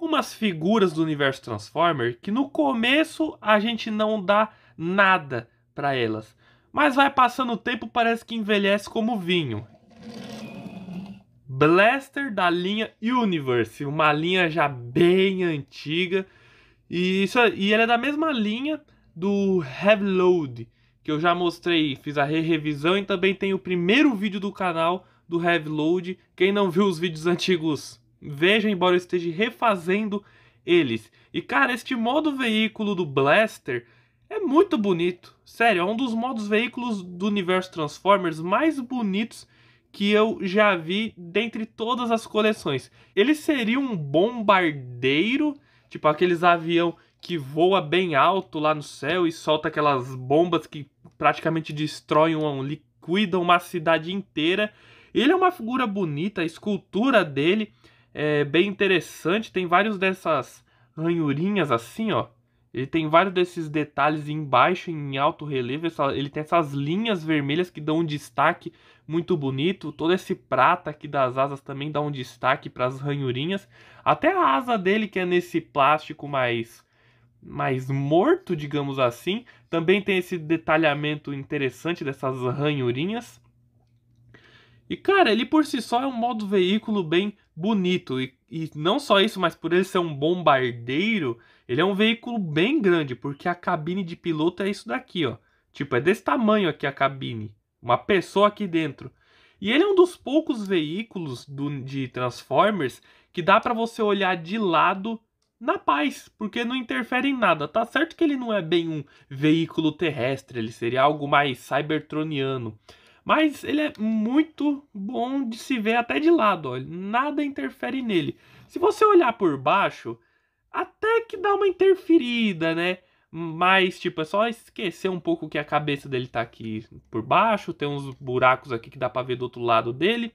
algumas figuras do universo Transformer que no começo a gente não dá nada para elas, mas vai passando o tempo parece que envelhece como vinho. Blaster da linha Universe, uma linha já bem antiga. E, isso, é, e ela é da mesma linha do Heavy Load, que eu já mostrei, fiz a re revisão e também tem o primeiro vídeo do canal do Heavy Load. Quem não viu os vídeos antigos Veja, embora eu esteja refazendo eles. E cara, este modo veículo do Blaster é muito bonito. Sério, é um dos modos veículos do universo Transformers mais bonitos que eu já vi dentre todas as coleções. Ele seria um bombardeiro, tipo aqueles avião que voa bem alto lá no céu e solta aquelas bombas que praticamente destroem, um, liquidam uma cidade inteira. Ele é uma figura bonita, a escultura dele é bem interessante. Tem vários dessas ranhurinhas assim, ó. Ele tem vários desses detalhes embaixo, em alto relevo. ele tem essas linhas vermelhas que dão um destaque muito bonito. Todo esse prata aqui das asas também dá um destaque para as ranhurinhas. Até a asa dele, que é nesse plástico mais, mais morto, digamos assim, também tem esse detalhamento interessante dessas ranhurinhas. E cara, ele por si só é um modo veículo bem bonito. E, e não só isso, mas por ele ser um bombardeiro, ele é um veículo bem grande, porque a cabine de piloto é isso daqui, ó. Tipo, é desse tamanho aqui a cabine. Uma pessoa aqui dentro. E ele é um dos poucos veículos do, de Transformers que dá para você olhar de lado na paz, porque não interfere em nada. Tá certo que ele não é bem um veículo terrestre, ele seria algo mais cybertroniano. Mas ele é muito bom de se ver até de lado, ó. nada interfere nele. Se você olhar por baixo, até que dá uma interferida, né? Mas, tipo, é só esquecer um pouco que a cabeça dele tá aqui por baixo, tem uns buracos aqui que dá pra ver do outro lado dele.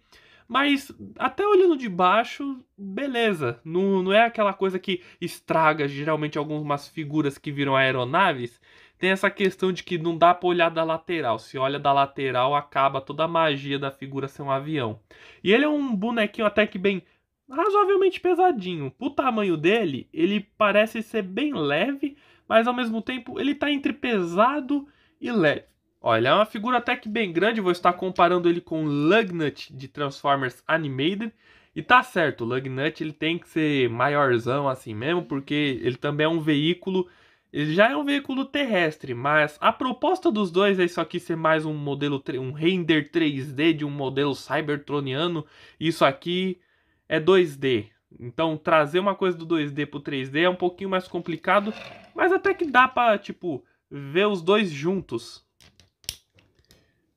Mas, até olhando de baixo, beleza. Não, não é aquela coisa que estraga geralmente algumas figuras que viram aeronaves tem essa questão de que não dá pra olhar da lateral. Se olha da lateral, acaba toda a magia da figura ser um avião. E ele é um bonequinho até que bem razoavelmente pesadinho. Pro tamanho dele, ele parece ser bem leve, mas ao mesmo tempo ele tá entre pesado e leve. Olha, é uma figura até que bem grande, vou estar comparando ele com o Lugnut de Transformers Animated. E tá certo, o Lugnut ele tem que ser maiorzão assim mesmo, porque ele também é um veículo ele já é um veículo terrestre, mas a proposta dos dois é isso aqui ser mais um modelo, um render 3D de um modelo cybertroniano. Isso aqui é 2D. Então trazer uma coisa do 2D pro 3D é um pouquinho mais complicado, mas até que dá para tipo ver os dois juntos.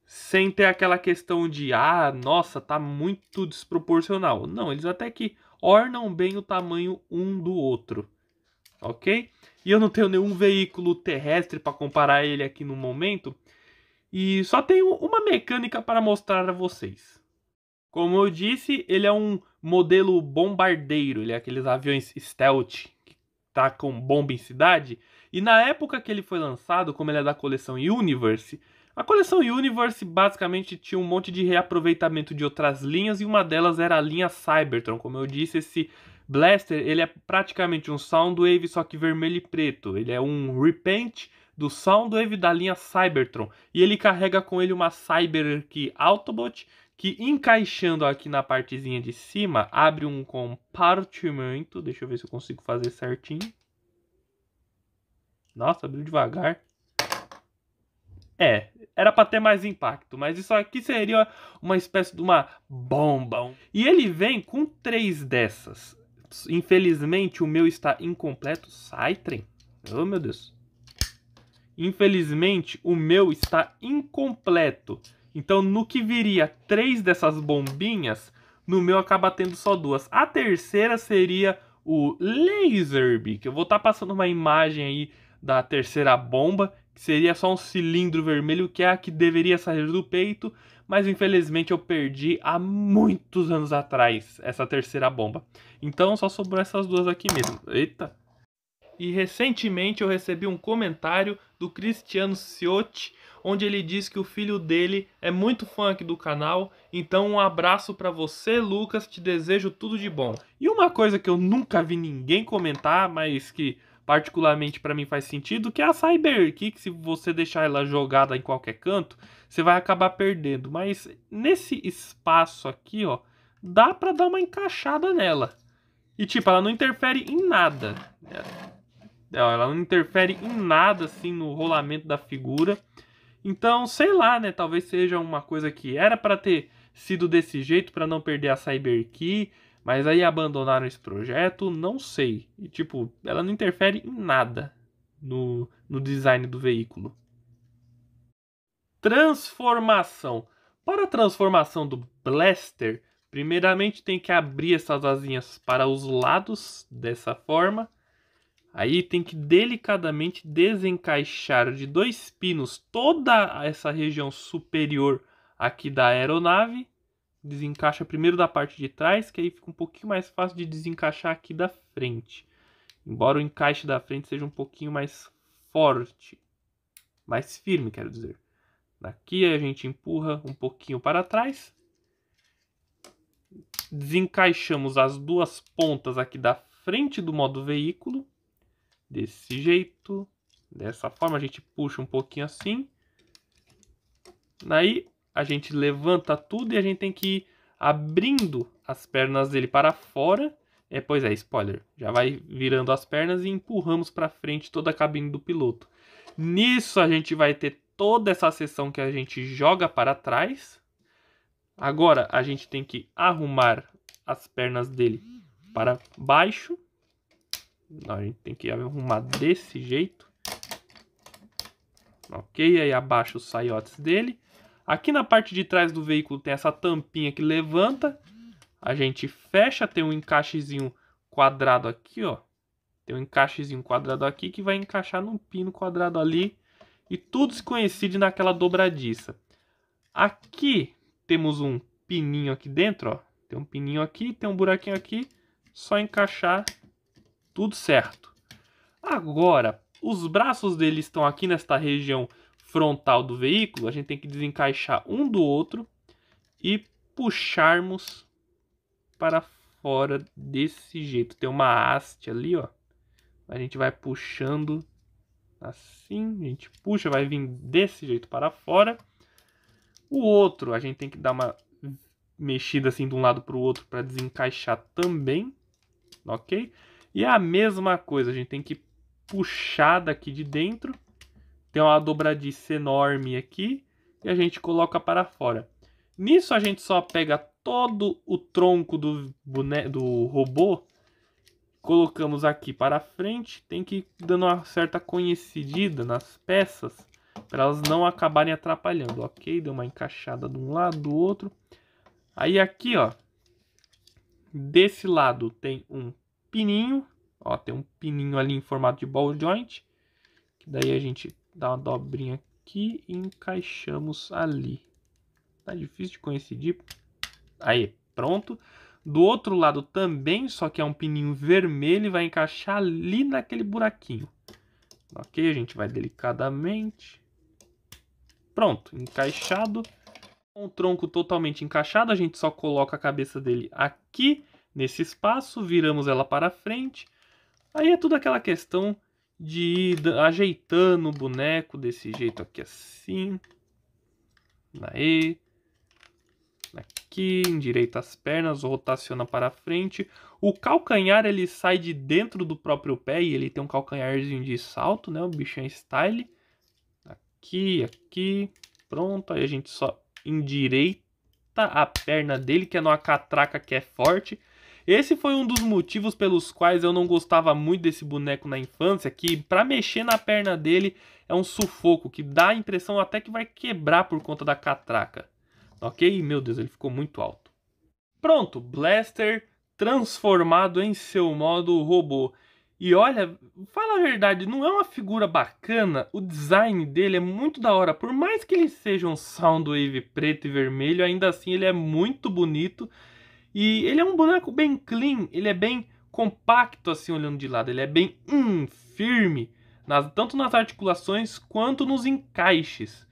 Sem ter aquela questão de ah, nossa, tá muito desproporcional. Não, eles até que ornam bem o tamanho um do outro ok? E eu não tenho nenhum veículo terrestre para comparar ele aqui no momento. E só tenho uma mecânica para mostrar a vocês. Como eu disse, ele é um modelo bombardeiro, ele é aqueles aviões stealth que tacam bomba em cidade. E na época que ele foi lançado, como ele é da coleção Universe, a coleção Universe basicamente tinha um monte de reaproveitamento de outras linhas e uma delas era a linha Cybertron, como eu disse, esse Blaster, ele é praticamente um Soundwave, só que vermelho e preto. Ele é um repaint do Soundwave da linha Cybertron. E ele carrega com ele uma Cyberkey Autobot, que encaixando aqui na partezinha de cima, abre um compartimento. Deixa eu ver se eu consigo fazer certinho. Nossa, abriu devagar. É, era para ter mais impacto, mas isso aqui seria uma espécie de uma bomba. E ele vem com três dessas. Infelizmente, o meu está incompleto. Sai, Oh, meu Deus. Infelizmente, o meu está incompleto. Então, no que viria três dessas bombinhas, no meu acaba tendo só duas. A terceira seria o Laserbeak. Eu vou estar tá passando uma imagem aí da terceira bomba, que seria só um cilindro vermelho, que é a que deveria sair do peito mas infelizmente eu perdi há muitos anos atrás essa terceira bomba. Então só sobrou essas duas aqui mesmo. Eita! E recentemente eu recebi um comentário do Cristiano Ciotti, onde ele diz que o filho dele é muito fã aqui do canal. Então um abraço para você, Lucas, te desejo tudo de bom. E uma coisa que eu nunca vi ninguém comentar, mas que particularmente para mim faz sentido, que é a Cyber que se você deixar ela jogada em qualquer canto, você vai acabar perdendo. Mas nesse espaço aqui, ó, dá para dar uma encaixada nela. E tipo, ela não interfere em nada. É, ela não interfere em nada assim no rolamento da figura. Então, sei lá, né, talvez seja uma coisa que era para ter sido desse jeito para não perder a Cyber Key mas aí abandonaram esse projeto, não sei. E, tipo, ela não interfere em nada no, no design do veículo. Transformação. Para a transformação do blaster, primeiramente tem que abrir essas asinhas para os lados, dessa forma. Aí tem que delicadamente desencaixar de dois pinos toda essa região superior aqui da aeronave desencaixa primeiro da parte de trás, que aí fica um pouquinho mais fácil de desencaixar aqui da frente. Embora o encaixe da frente seja um pouquinho mais forte, mais firme, quero dizer. Daqui a gente empurra um pouquinho para trás. Desencaixamos as duas pontas aqui da frente do modo veículo. Desse jeito. Dessa forma a gente puxa um pouquinho assim. Daí a gente levanta tudo e a gente tem que ir abrindo as pernas dele para fora. É, pois é, spoiler. Já vai virando as pernas e empurramos para frente toda a cabine do piloto. Nisso a gente vai ter toda essa seção que a gente joga para trás. Agora a gente tem que arrumar as pernas dele para baixo. Não, a gente tem que arrumar desse jeito. Ok, aí abaixa os saiotes dele. Aqui na parte de trás do veículo tem essa tampinha que levanta, a gente fecha, tem um encaixezinho quadrado aqui, ó. Tem um encaixezinho quadrado aqui que vai encaixar num pino quadrado ali e tudo se coincide naquela dobradiça. Aqui temos um pininho aqui dentro, ó. Tem um pininho aqui, tem um buraquinho aqui, só encaixar tudo certo. Agora, os braços dele estão aqui nesta região frontal do veículo, a gente tem que desencaixar um do outro e puxarmos para fora desse jeito. Tem uma haste ali, ó. A gente vai puxando assim, a gente puxa, vai vir desse jeito para fora. O outro, a gente tem que dar uma mexida assim de um lado para o outro para desencaixar também, ok? E é a mesma coisa, a gente tem que puxar daqui de dentro tem uma dobradiça enorme aqui e a gente coloca para fora. Nisso a gente só pega todo o tronco do, bone... do robô, colocamos aqui para frente, tem que ir dando uma certa conhecida nas peças para elas não acabarem atrapalhando, ok? Deu uma encaixada de um lado, do outro. Aí aqui, ó, desse lado tem um pininho, ó, tem um pininho ali em formato de ball joint, que daí a gente Dá uma dobrinha aqui e encaixamos ali. Tá difícil de coincidir. Aí, pronto. Do outro lado também, só que é um pininho vermelho e vai encaixar ali naquele buraquinho. Ok, a gente vai delicadamente. Pronto, encaixado. Com o tronco totalmente encaixado, a gente só coloca a cabeça dele aqui, nesse espaço, viramos ela para frente. Aí é tudo aquela questão de ir ajeitando o boneco desse jeito aqui assim. Daí. Aqui, endireita as pernas, rotaciona para frente. O calcanhar ele sai de dentro do próprio pé e ele tem um calcanharzinho de salto, né? O bichão é style. Aqui, aqui. Pronto, aí a gente só endireita a perna dele, que é numa catraca que é forte. Esse foi um dos motivos pelos quais eu não gostava muito desse boneco na infância, que para mexer na perna dele é um sufoco, que dá a impressão até que vai quebrar por conta da catraca. Ok? Meu Deus, ele ficou muito alto. Pronto, Blaster transformado em seu modo robô. E olha, fala a verdade, não é uma figura bacana? O design dele é muito da hora. Por mais que ele seja um Soundwave preto e vermelho, ainda assim ele é muito bonito e ele é um boneco bem clean, ele é bem compacto assim olhando de lado, ele é bem hum, firme, nas, tanto nas articulações quanto nos encaixes.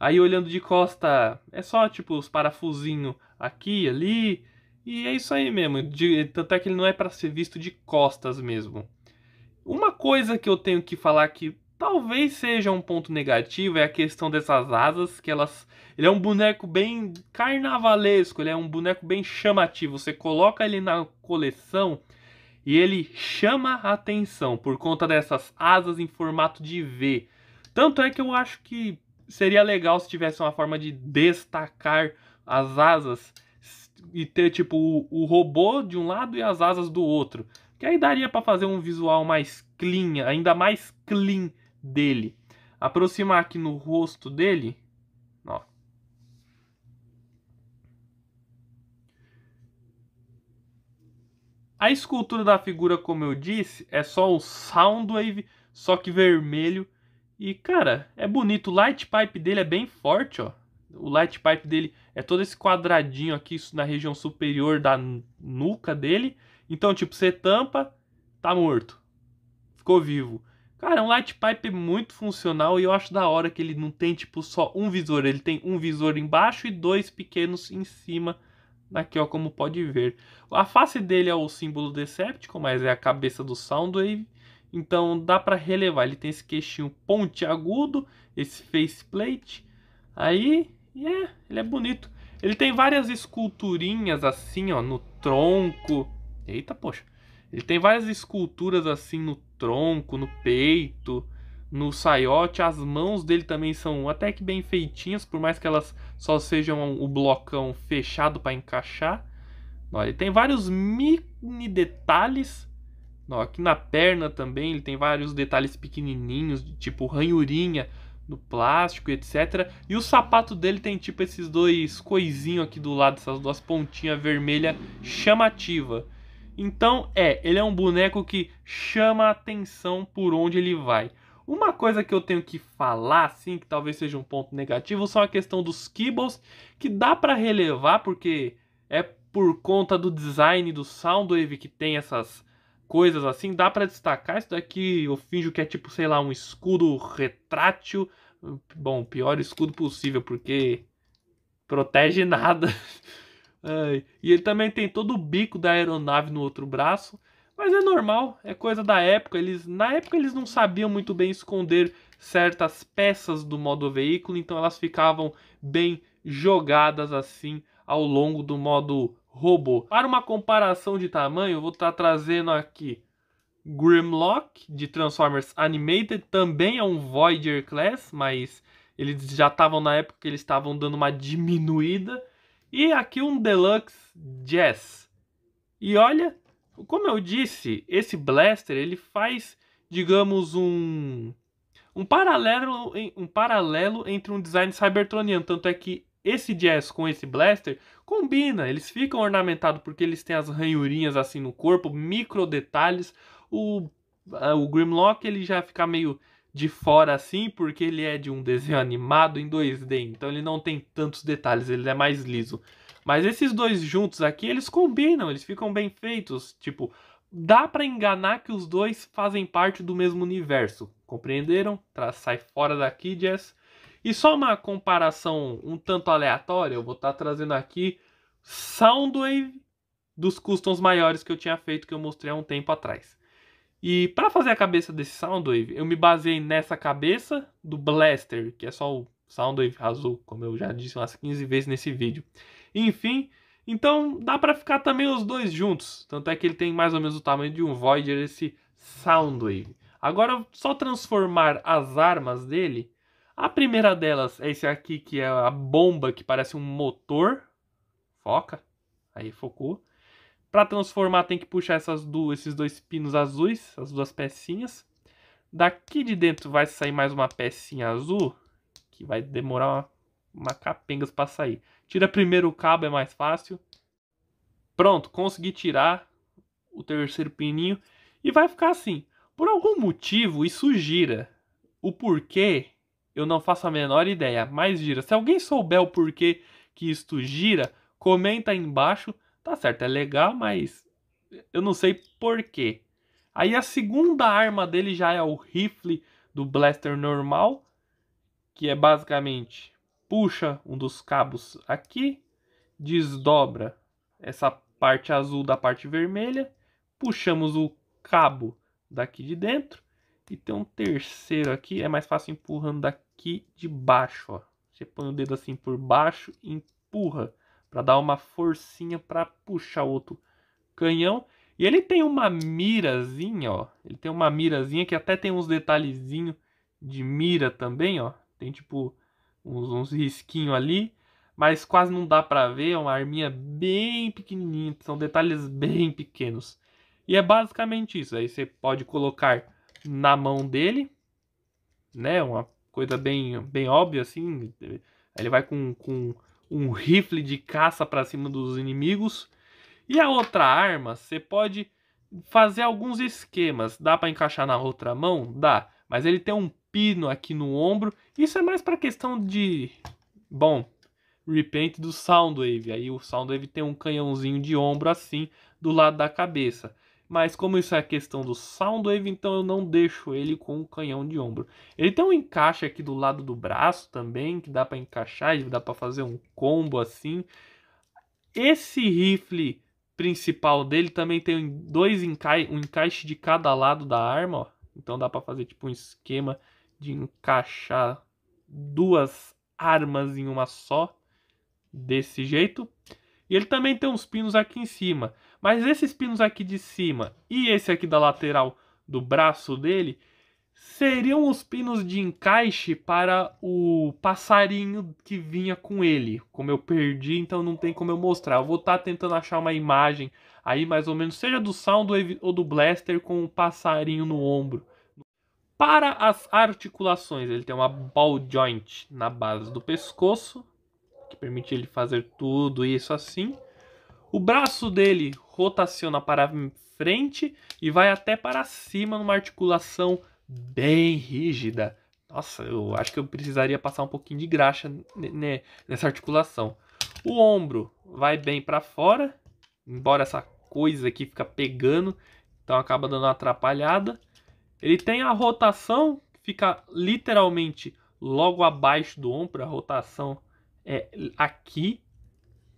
Aí olhando de costa, é só tipo os parafusinhos aqui ali, e é isso aí mesmo, de, tanto é que ele não é para ser visto de costas mesmo. Uma coisa que eu tenho que falar que talvez seja um ponto negativo é a questão dessas asas, que elas. Ele é um boneco bem carnavalesco, ele é um boneco bem chamativo. Você coloca ele na coleção e ele chama a atenção por conta dessas asas em formato de V. Tanto é que eu acho que seria legal se tivesse uma forma de destacar as asas e ter tipo o, o robô de um lado e as asas do outro. Que aí daria para fazer um visual mais clean, ainda mais clean dele. Aproximar aqui no rosto dele, ó. A escultura da figura, como eu disse, é só o Soundwave, só que vermelho. E, cara, é bonito. O light pipe dele é bem forte, ó. O light pipe dele é todo esse quadradinho aqui na região superior da nuca dele. Então, tipo, você tampa, tá morto. Ficou vivo. Cara, é um light pipe muito funcional e eu acho da hora que ele não tem tipo só um visor, ele tem um visor embaixo e dois pequenos em cima. Aqui, ó, como pode ver. A face dele é o símbolo Decepticon, mas é a cabeça do Soundwave. Então dá para relevar. Ele tem esse queixinho pontiagudo, esse faceplate. Aí, é, yeah, ele é bonito. Ele tem várias esculturinhas assim, ó, no tronco. Eita, poxa. Ele tem várias esculturas assim no tronco, no peito, no saiote. As mãos dele também são até que bem feitinhas, por mais que elas só sejam o blocão fechado para encaixar. Ó, ele tem vários mini detalhes. Ó, aqui na perna também ele tem vários detalhes pequenininhos, tipo ranhurinha no plástico, etc. E o sapato dele tem tipo esses dois coisinhos aqui do lado, essas duas pontinhas vermelhas chamativa. Então, é, ele é um boneco que chama a atenção por onde ele vai. Uma coisa que eu tenho que falar, assim, que talvez seja um ponto negativo, são a questão dos kibbles, que dá para relevar, porque é por conta do design do Soundwave que tem essas coisas assim, dá para destacar. Isso daqui eu finjo que é tipo, sei lá, um escudo retrátil. Bom, o pior escudo possível, porque protege nada. É, e ele também tem todo o bico da aeronave no outro braço. Mas é normal, é coisa da época. Eles, na época eles não sabiam muito bem esconder certas peças do modo veículo, então elas ficavam bem jogadas assim ao longo do modo robô. Para uma comparação de tamanho, vou estar tá trazendo aqui Grimlock de Transformers Animated, também é um Voyager Class, mas eles já estavam na época que eles estavam dando uma diminuída. E aqui um Deluxe Jazz. E olha, como eu disse, esse blaster ele faz, digamos, um um paralelo um paralelo entre um design cybertroniano, tanto é que esse Jazz com esse blaster combina, eles ficam ornamentados porque eles têm as ranhurinhas assim no corpo, micro detalhes. O o Grimlock ele já fica meio de fora assim, porque ele é de um desenho animado em 2D, então ele não tem tantos detalhes, ele é mais liso. Mas esses dois juntos aqui, eles combinam, eles ficam bem feitos, tipo, dá para enganar que os dois fazem parte do mesmo universo. Compreenderam? Sai fora daqui, Jess. E só uma comparação um tanto aleatória, eu vou estar tá trazendo aqui Soundwave dos customs maiores que eu tinha feito que eu mostrei há um tempo atrás. E para fazer a cabeça desse Soundwave, eu me baseei nessa cabeça do Blaster, que é só o Soundwave azul, como eu já disse umas 15 vezes nesse vídeo. Enfim, então dá para ficar também os dois juntos. Tanto é que ele tem mais ou menos o tamanho de um Voyager, esse Soundwave. Agora só transformar as armas dele. A primeira delas é esse aqui, que é a bomba que parece um motor. Foca. Aí focou. Para transformar, tem que puxar essas duas, esses dois pinos azuis, as duas pecinhas. Daqui de dentro vai sair mais uma pecinha azul, que vai demorar uma, uma capengas para sair. Tira primeiro o cabo, é mais fácil. Pronto, consegui tirar o terceiro pininho. E vai ficar assim. Por algum motivo, isso gira. O porquê, eu não faço a menor ideia, mas gira. Se alguém souber o porquê que isto gira, comenta aí embaixo. Tá certo, é legal, mas eu não sei porquê. Aí a segunda arma dele já é o rifle do blaster normal, que é basicamente puxa um dos cabos aqui, desdobra essa parte azul da parte vermelha, puxamos o cabo daqui de dentro e tem um terceiro aqui, é mais fácil empurrando daqui de baixo, ó. Você põe o dedo assim por baixo, empurra para dar uma forcinha para puxar outro canhão. E ele tem uma mirazinha, ó. Ele tem uma mirazinha que até tem uns detalhezinhos de mira também, ó. Tem tipo uns, uns risquinhos ali, mas quase não dá para ver. É uma arminha bem pequenininha, são detalhes bem pequenos. E é basicamente isso. Aí você pode colocar na mão dele, né? Uma coisa bem, bem óbvia assim. Ele vai com, com um rifle de caça para cima dos inimigos. E a outra arma, você pode fazer alguns esquemas. Dá para encaixar na outra mão? Dá. Mas ele tem um pino aqui no ombro. Isso é mais para questão de. Bom, repaint do Soundwave. Aí o Soundwave tem um canhãozinho de ombro assim do lado da cabeça mas como isso é questão do Soundwave, então eu não deixo ele com o canhão de ombro. Ele tem um encaixe aqui do lado do braço também, que dá para encaixar, dá para fazer um combo assim. Esse rifle principal dele também tem dois enca um encaixe de cada lado da arma, ó. Então dá para fazer tipo um esquema de encaixar duas armas em uma só desse jeito. E ele também tem uns pinos aqui em cima. Mas esses pinos aqui de cima e esse aqui da lateral do braço dele seriam os pinos de encaixe para o passarinho que vinha com ele. Como eu perdi, então não tem como eu mostrar. Eu vou estar tá tentando achar uma imagem aí mais ou menos, seja do Sound ou do Blaster com o um passarinho no ombro. Para as articulações, ele tem uma ball joint na base do pescoço, que permite ele fazer tudo isso assim. O braço dele rotaciona para frente e vai até para cima numa articulação bem rígida. Nossa, eu acho que eu precisaria passar um pouquinho de graxa nessa articulação. O ombro vai bem para fora, embora essa coisa aqui fica pegando, então acaba dando uma atrapalhada. Ele tem a rotação que fica literalmente logo abaixo do ombro, a rotação é aqui.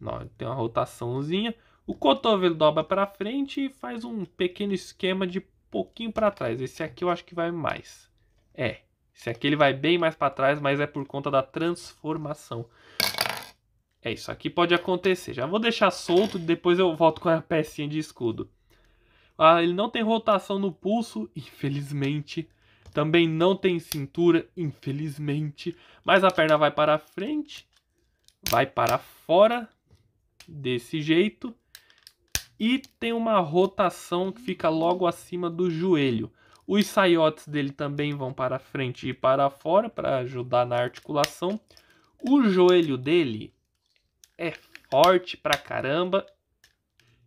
Não, tem uma rotaçãozinha. O cotovelo dobra para frente e faz um pequeno esquema de pouquinho para trás. Esse aqui eu acho que vai mais. É, esse aqui ele vai bem mais para trás, mas é por conta da transformação. É, isso aqui pode acontecer. Já vou deixar solto e depois eu volto com a pecinha de escudo. Ah, ele não tem rotação no pulso, infelizmente. Também não tem cintura, infelizmente. Mas a perna vai para frente, vai para fora, desse jeito e tem uma rotação que fica logo acima do joelho. Os saiotes dele também vão para frente e para fora para ajudar na articulação. O joelho dele é forte pra caramba.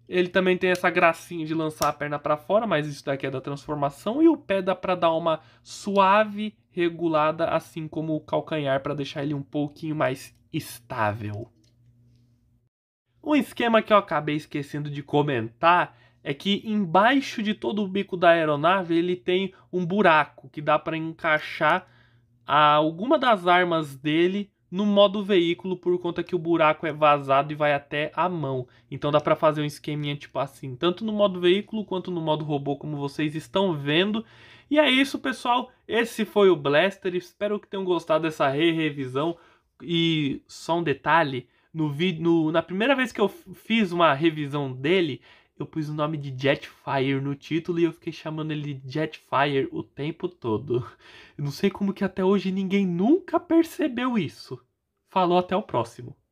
Ele também tem essa gracinha de lançar a perna para fora, mas isso daqui é da transformação. E o pé dá para dar uma suave regulada, assim como o calcanhar, para deixar ele um pouquinho mais estável. Um esquema que eu acabei esquecendo de comentar é que embaixo de todo o bico da aeronave ele tem um buraco que dá para encaixar alguma das armas dele no modo veículo por conta que o buraco é vazado e vai até a mão. Então dá para fazer um esqueminha tipo assim, tanto no modo veículo quanto no modo robô, como vocês estão vendo. E é isso, pessoal. Esse foi o Blaster. Espero que tenham gostado dessa re-revisão. E só um detalhe, no vídeo, na primeira vez que eu fiz uma revisão dele, eu pus o nome de Jetfire no título e eu fiquei chamando ele de Jetfire o tempo todo. Eu não sei como que até hoje ninguém nunca percebeu isso. Falou até o próximo.